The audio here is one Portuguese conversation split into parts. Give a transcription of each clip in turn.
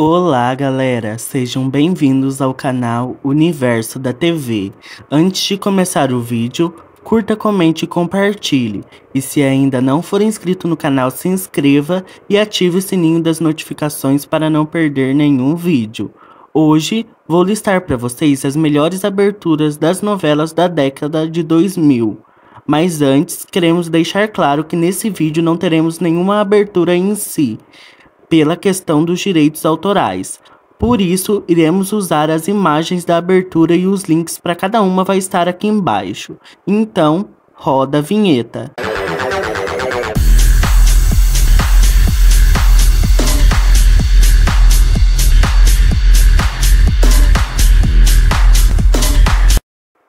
Olá galera, sejam bem-vindos ao canal Universo da TV. Antes de começar o vídeo, curta, comente e compartilhe. E se ainda não for inscrito no canal, se inscreva e ative o sininho das notificações para não perder nenhum vídeo. Hoje vou listar para vocês as melhores aberturas das novelas da década de 2000. Mas antes, queremos deixar claro que nesse vídeo não teremos nenhuma abertura em si pela questão dos direitos autorais. Por isso, iremos usar as imagens da abertura e os links para cada uma vai estar aqui embaixo. Então, roda a vinheta.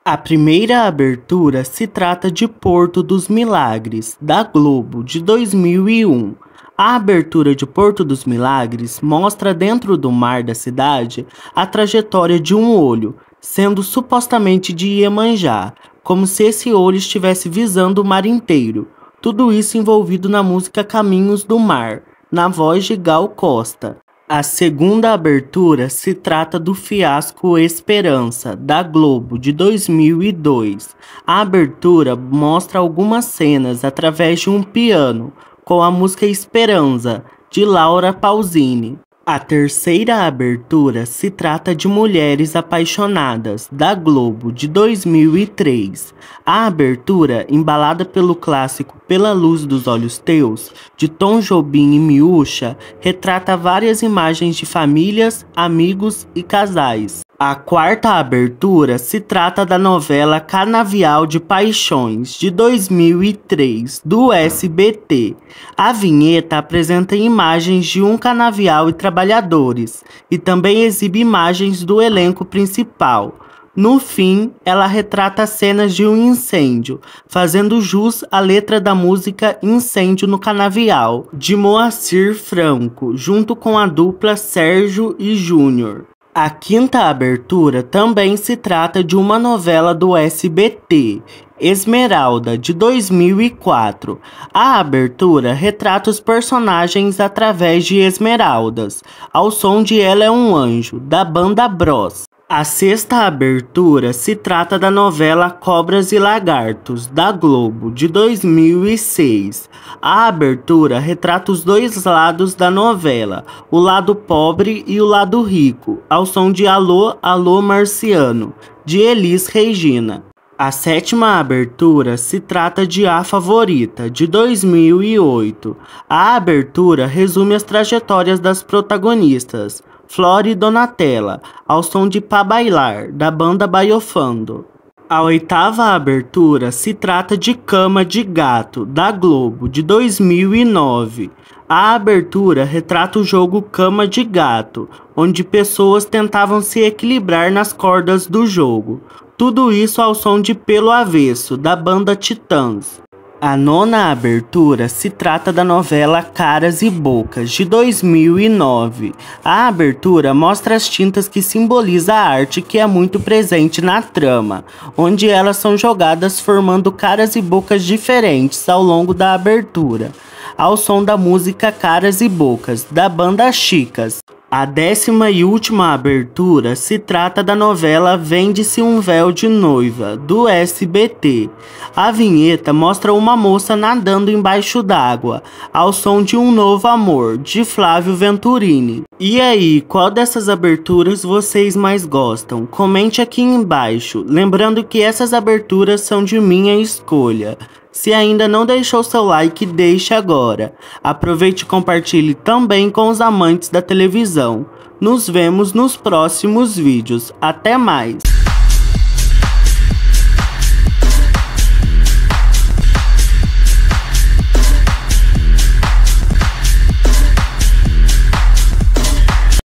A primeira abertura se trata de Porto dos Milagres, da Globo, de 2001. A abertura de Porto dos Milagres mostra dentro do mar da cidade a trajetória de um olho, sendo supostamente de Iemanjá, como se esse olho estivesse visando o mar inteiro. Tudo isso envolvido na música Caminhos do Mar, na voz de Gal Costa. A segunda abertura se trata do fiasco Esperança, da Globo, de 2002. A abertura mostra algumas cenas através de um piano, com a música Esperança, de Laura Pausini. A terceira abertura se trata de Mulheres Apaixonadas, da Globo, de 2003. A abertura, embalada pelo clássico Pela Luz dos Olhos Teus, de Tom Jobim e Miúcha, retrata várias imagens de famílias, amigos e casais. A quarta abertura se trata da novela Canavial de Paixões, de 2003, do SBT. A vinheta apresenta imagens de um canavial e trabalhadores, e também exibe imagens do elenco principal. No fim, ela retrata cenas de um incêndio, fazendo jus à letra da música Incêndio no Canavial, de Moacir Franco, junto com a dupla Sérgio e Júnior. A quinta abertura também se trata de uma novela do SBT, Esmeralda, de 2004. A abertura retrata os personagens através de esmeraldas, ao som de Ela é um Anjo, da banda Bros. A sexta abertura se trata da novela Cobras e Lagartos, da Globo, de 2006. A abertura retrata os dois lados da novela, o lado pobre e o lado rico, ao som de Alô, Alô Marciano, de Elis Regina. A sétima abertura se trata de A Favorita, de 2008. A abertura resume as trajetórias das protagonistas. Flore e Donatella, ao som de Pra Bailar, da banda Baiofando. A oitava abertura se trata de Cama de Gato, da Globo, de 2009. A abertura retrata o jogo Cama de Gato, onde pessoas tentavam se equilibrar nas cordas do jogo. Tudo isso ao som de Pelo Avesso, da banda Titãs. A nona abertura se trata da novela Caras e Bocas, de 2009. A abertura mostra as tintas que simboliza a arte que é muito presente na trama, onde elas são jogadas formando caras e bocas diferentes ao longo da abertura, ao som da música Caras e Bocas, da banda Chicas. A décima e última abertura se trata da novela Vende-se um Véu de Noiva, do SBT. A vinheta mostra uma moça nadando embaixo d'água, ao som de Um Novo Amor, de Flávio Venturini. E aí, qual dessas aberturas vocês mais gostam? Comente aqui embaixo. Lembrando que essas aberturas são de minha escolha. Se ainda não deixou seu like, deixe agora. Aproveite e compartilhe também com os amantes da televisão. Nos vemos nos próximos vídeos. Até mais!